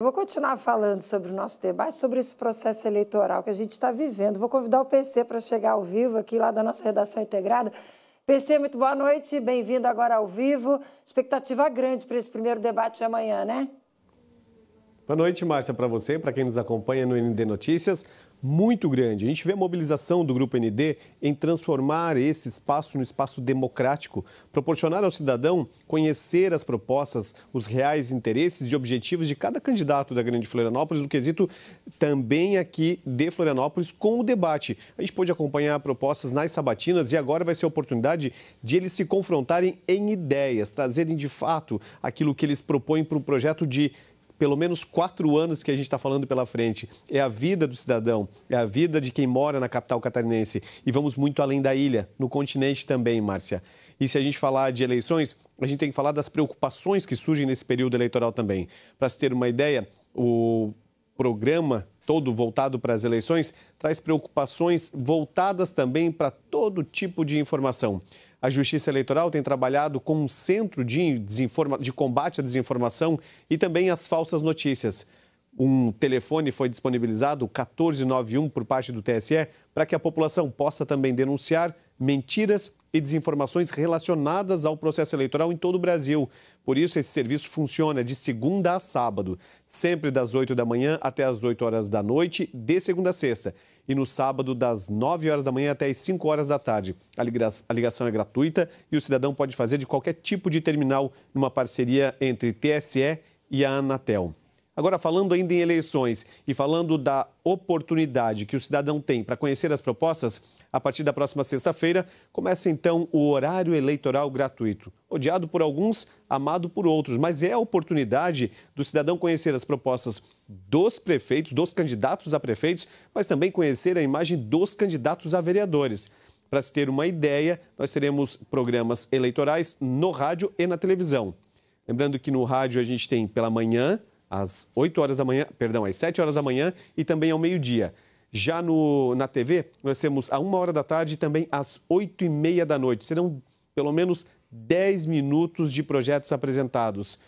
vou continuar falando sobre o nosso debate, sobre esse processo eleitoral que a gente está vivendo. Vou convidar o PC para chegar ao vivo aqui lá da nossa redação integrada. PC, muito boa noite, bem-vindo agora ao vivo. Expectativa grande para esse primeiro debate de amanhã, né? Boa noite, Márcia, para você, para quem nos acompanha no ND Notícias. Muito grande. A gente vê a mobilização do Grupo ND em transformar esse espaço no espaço democrático, proporcionar ao cidadão conhecer as propostas, os reais interesses e objetivos de cada candidato da Grande Florianópolis, no quesito também aqui de Florianópolis, com o debate. A gente pôde acompanhar propostas nas sabatinas e agora vai ser a oportunidade de eles se confrontarem em ideias, trazerem de fato aquilo que eles propõem para o projeto de pelo menos quatro anos que a gente está falando pela frente. É a vida do cidadão, é a vida de quem mora na capital catarinense. E vamos muito além da ilha, no continente também, Márcia. E se a gente falar de eleições, a gente tem que falar das preocupações que surgem nesse período eleitoral também. Para se ter uma ideia, o programa todo voltado para as eleições traz preocupações voltadas também para todo tipo de informação. A Justiça Eleitoral tem trabalhado com um centro de, de combate à desinformação e também às falsas notícias. Um telefone foi disponibilizado, 1491, por parte do TSE, para que a população possa também denunciar mentiras e desinformações relacionadas ao processo eleitoral em todo o Brasil. Por isso, esse serviço funciona de segunda a sábado, sempre das 8 da manhã até as 8 horas da noite, de segunda a sexta e no sábado, das 9 horas da manhã até as 5 horas da tarde. A ligação é gratuita e o cidadão pode fazer de qualquer tipo de terminal numa parceria entre TSE e a Anatel. Agora, falando ainda em eleições e falando da oportunidade que o cidadão tem para conhecer as propostas, a partir da próxima sexta-feira começa então o horário eleitoral gratuito. Odiado por alguns, amado por outros, mas é a oportunidade do cidadão conhecer as propostas dos prefeitos, dos candidatos a prefeitos, mas também conhecer a imagem dos candidatos a vereadores. Para se ter uma ideia, nós teremos programas eleitorais no rádio e na televisão. Lembrando que no rádio a gente tem pela manhã, às 8 horas da manhã, perdão, às 7 horas da manhã e também ao meio-dia. Já no, na TV, nós temos a 1 hora da tarde e também às 8 e meia da noite. Serão pelo menos 10 minutos de projetos apresentados.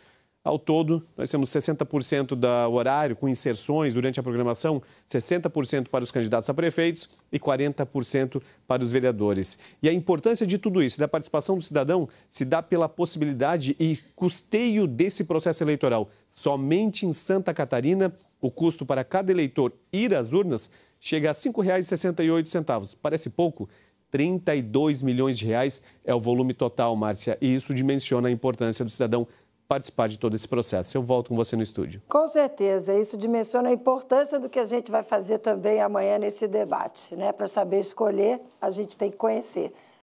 Ao todo, nós temos 60% do horário com inserções durante a programação, 60% para os candidatos a prefeitos e 40% para os vereadores. E a importância de tudo isso, da participação do cidadão, se dá pela possibilidade e custeio desse processo eleitoral. Somente em Santa Catarina, o custo para cada eleitor ir às urnas chega a R$ 5,68. Parece pouco? 32 milhões de reais é o volume total, Márcia, e isso dimensiona a importância do cidadão participar de todo esse processo. Eu volto com você no estúdio. Com certeza, isso dimensiona a importância do que a gente vai fazer também amanhã nesse debate, né? Para saber escolher, a gente tem que conhecer.